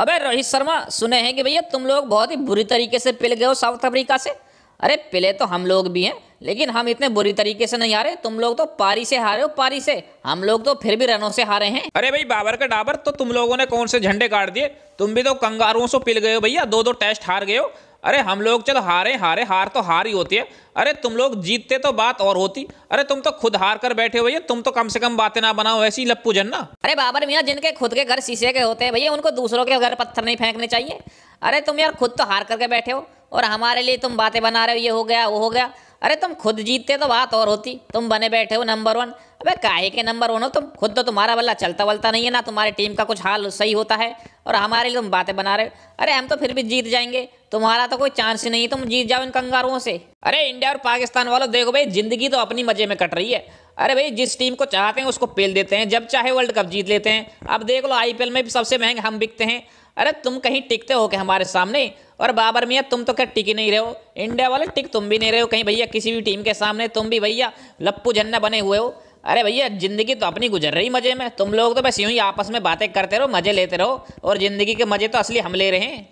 अबे रोहित शर्मा सुने हैं कि भैया तुम लोग बहुत ही बुरी तरीके से पिल गए हो साउथ अफ्रीका से अरे पिले तो हम लोग भी हैं लेकिन हम इतने बुरी तरीके से नहीं हारे तुम लोग तो पारी से हारे हो पारी से हम लोग तो फिर भी रनों से हारे हैं अरे भाई बाबर का डाबर तो तुम लोगों ने कौन से झंडे काट दिए तुम भी तो कंगारुओं से पिल गए हो भैया दो दो टेस्ट हार गए हो अरे हम लोग चलो हारे हारे हार तो हार ही होती है अरे तुम लोग जीतते तो बात और होती अरे तुम तो खुद हार कर बैठे हुए तुम तो कम से कम बातें ना बनाओ ऐसी लप्पू जन ना अरे बाबर मियाँ जिनके खुद के घर शीशे के होते हैं भैया उनको दूसरों के घर पत्थर नहीं फेंकने चाहिए अरे तुम यार खुद तो हार करके बैठे हो और हमारे लिए तुम बातें बना रहे हो ये हो गया वो हो गया अरे तुम खुद जीतते तो बात और होती तुम बने बैठे हो नंबर वन अबे काहे के नंबर वन हो तुम खुद तो तुम्हारा बल्ला चलता वलता नहीं है ना तुम्हारी टीम का कुछ हाल सही होता है और हमारे लिए तुम बातें बना रहे हो अरे हम तो फिर भी जीत जाएंगे तुम्हारा तो कोई चांस ही नहीं तुम जीत जाओ इन कंगारुओं से अरे इंडिया और पाकिस्तान वालों देखो भाई जिंदगी तो अपनी मजे में कट रही है अरे भाई जिस टीम को चाहते हैं उसको पेल देते हैं जब चाहे वर्ल्ड कप जीत लेते हैं अब देख लो आई में भी सबसे महंगे हम बिकते हैं अरे तुम कहीं टिकते हो क्या हमारे सामने और बाबर मियाँ तुम तो क्या टिक ही नहीं रहे हो इंडिया वाले टिक तुम भी नहीं रहे हो कहीं भैया किसी भी टीम के सामने तुम भी भैया लप्पू झन्ना बने हुए हो अरे भैया ज़िंदगी तो अपनी गुजर रही मज़े में तुम लोग तो बस यूं ही आपस में बातें करते रहो मज़े लेते रहो और ज़िंदगी के मज़े तो असली हम ले रहे हैं